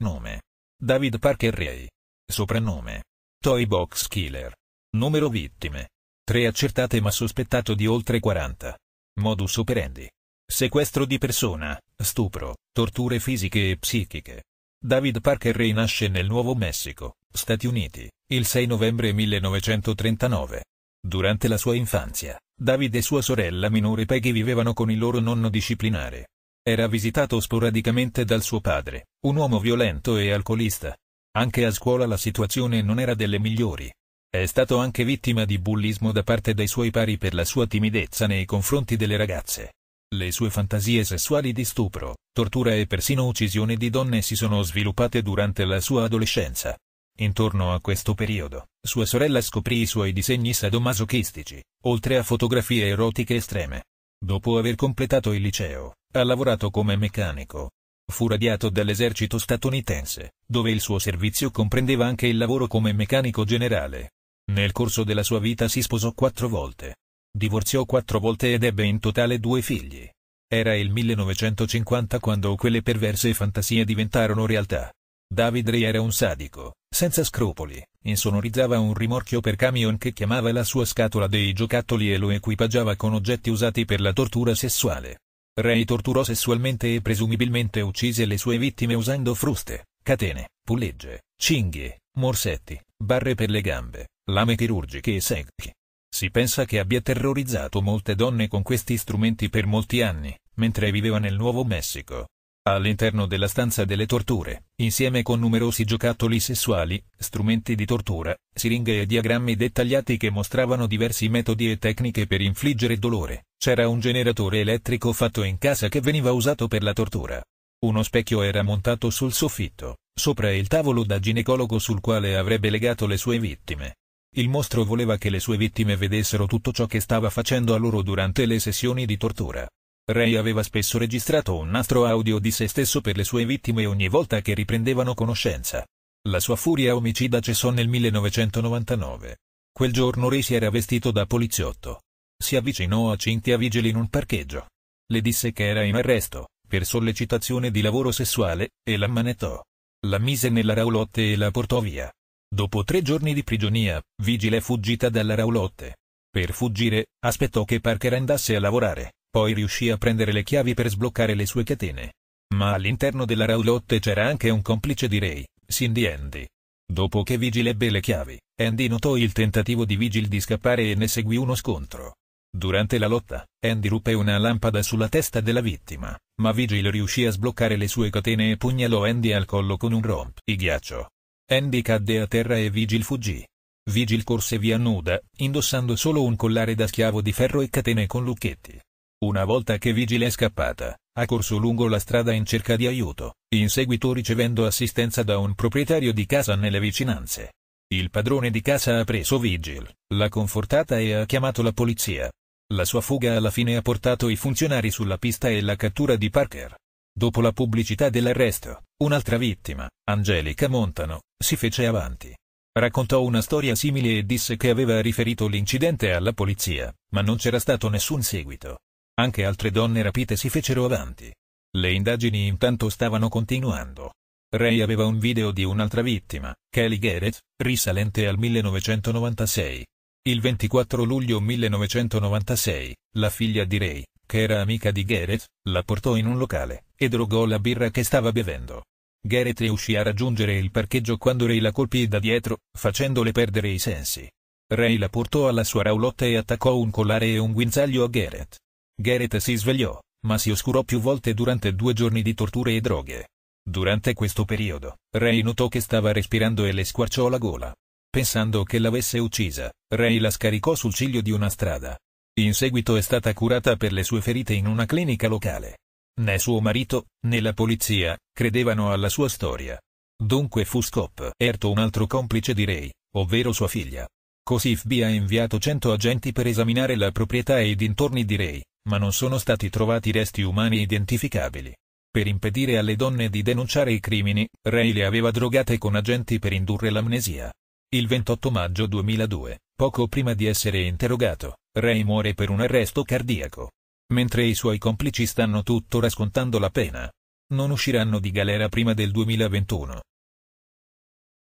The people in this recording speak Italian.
Nome. David Parker Ray. Soprannome. Toy Box Killer. Numero vittime. 3 accertate ma sospettato di oltre 40. Modus operandi. Sequestro di persona, stupro, torture fisiche e psichiche. David Parker Ray nasce nel Nuovo Messico, Stati Uniti, il 6 novembre 1939. Durante la sua infanzia, David e sua sorella minore Peggy vivevano con il loro nonno disciplinare, era visitato sporadicamente dal suo padre, un uomo violento e alcolista. Anche a scuola la situazione non era delle migliori. È stato anche vittima di bullismo da parte dei suoi pari per la sua timidezza nei confronti delle ragazze. Le sue fantasie sessuali di stupro, tortura e persino uccisione di donne si sono sviluppate durante la sua adolescenza. Intorno a questo periodo, sua sorella scoprì i suoi disegni sadomasochistici, oltre a fotografie erotiche estreme. Dopo aver completato il liceo, ha lavorato come meccanico. Fu radiato dall'esercito statunitense, dove il suo servizio comprendeva anche il lavoro come meccanico generale. Nel corso della sua vita si sposò quattro volte. Divorziò quattro volte ed ebbe in totale due figli. Era il 1950 quando quelle perverse fantasie diventarono realtà. David Ray era un sadico, senza scrupoli, insonorizzava un rimorchio per camion che chiamava la sua scatola dei giocattoli e lo equipaggiava con oggetti usati per la tortura sessuale. Ray torturò sessualmente e presumibilmente uccise le sue vittime usando fruste, catene, pulegge, cinghie, morsetti, barre per le gambe, lame chirurgiche e secchi. Si pensa che abbia terrorizzato molte donne con questi strumenti per molti anni, mentre viveva nel Nuovo Messico. All'interno della stanza delle torture, insieme con numerosi giocattoli sessuali, strumenti di tortura, siringhe e diagrammi dettagliati che mostravano diversi metodi e tecniche per infliggere dolore, c'era un generatore elettrico fatto in casa che veniva usato per la tortura. Uno specchio era montato sul soffitto, sopra il tavolo da ginecologo sul quale avrebbe legato le sue vittime. Il mostro voleva che le sue vittime vedessero tutto ciò che stava facendo a loro durante le sessioni di tortura. Ray aveva spesso registrato un nastro audio di se stesso per le sue vittime ogni volta che riprendevano conoscenza. La sua furia omicida cessò nel 1999. Quel giorno Ray si era vestito da poliziotto. Si avvicinò a Cintia Vigil in un parcheggio. Le disse che era in arresto, per sollecitazione di lavoro sessuale, e l'ammanettò. La mise nella raulotte e la portò via. Dopo tre giorni di prigionia, Vigil è fuggita dalla raulotte. Per fuggire, aspettò che Parker andasse a lavorare, poi riuscì a prendere le chiavi per sbloccare le sue catene. Ma all'interno della raulotte c'era anche un complice di Ray, Cindy Andy. Dopo che Vigil ebbe le chiavi, Andy notò il tentativo di Vigil di scappare e ne seguì uno scontro. Durante la lotta, Andy ruppe una lampada sulla testa della vittima, ma Vigil riuscì a sbloccare le sue catene e pugnalò Andy al collo con un romp ghiaccio. Andy cadde a terra e Vigil fuggì. Vigil corse via nuda, indossando solo un collare da schiavo di ferro e catene con lucchetti. Una volta che Vigil è scappata, ha corso lungo la strada in cerca di aiuto, in seguito ricevendo assistenza da un proprietario di casa nelle vicinanze. Il padrone di casa ha preso Vigil, l'ha confortata e ha chiamato la polizia, la sua fuga alla fine ha portato i funzionari sulla pista e la cattura di Parker. Dopo la pubblicità dell'arresto, un'altra vittima, Angelica Montano, si fece avanti. Raccontò una storia simile e disse che aveva riferito l'incidente alla polizia, ma non c'era stato nessun seguito. Anche altre donne rapite si fecero avanti. Le indagini intanto stavano continuando. Ray aveva un video di un'altra vittima, Kelly Garrett, risalente al 1996, il 24 luglio 1996, la figlia di Ray, che era amica di Gareth, la portò in un locale, e drogò la birra che stava bevendo. Gareth riuscì a raggiungere il parcheggio quando Ray la colpì da dietro, facendole perdere i sensi. Ray la portò alla sua raulotta e attaccò un collare e un guinzaglio a Gareth. Gareth si svegliò, ma si oscurò più volte durante due giorni di torture e droghe. Durante questo periodo, Ray notò che stava respirando e le squarciò la gola. Pensando che l'avesse uccisa, Ray la scaricò sul ciglio di una strada. In seguito è stata curata per le sue ferite in una clinica locale. Né suo marito, né la polizia, credevano alla sua storia. Dunque fu Scop Erto un altro complice di Ray, ovvero sua figlia. Così FB ha inviato 100 agenti per esaminare la proprietà e i dintorni di Ray, ma non sono stati trovati resti umani identificabili. Per impedire alle donne di denunciare i crimini, Ray le aveva drogate con agenti per indurre l'amnesia. Il 28 maggio 2002, poco prima di essere interrogato, Ray muore per un arresto cardiaco. Mentre i suoi complici stanno tuttora scontando la pena. Non usciranno di galera prima del 2021.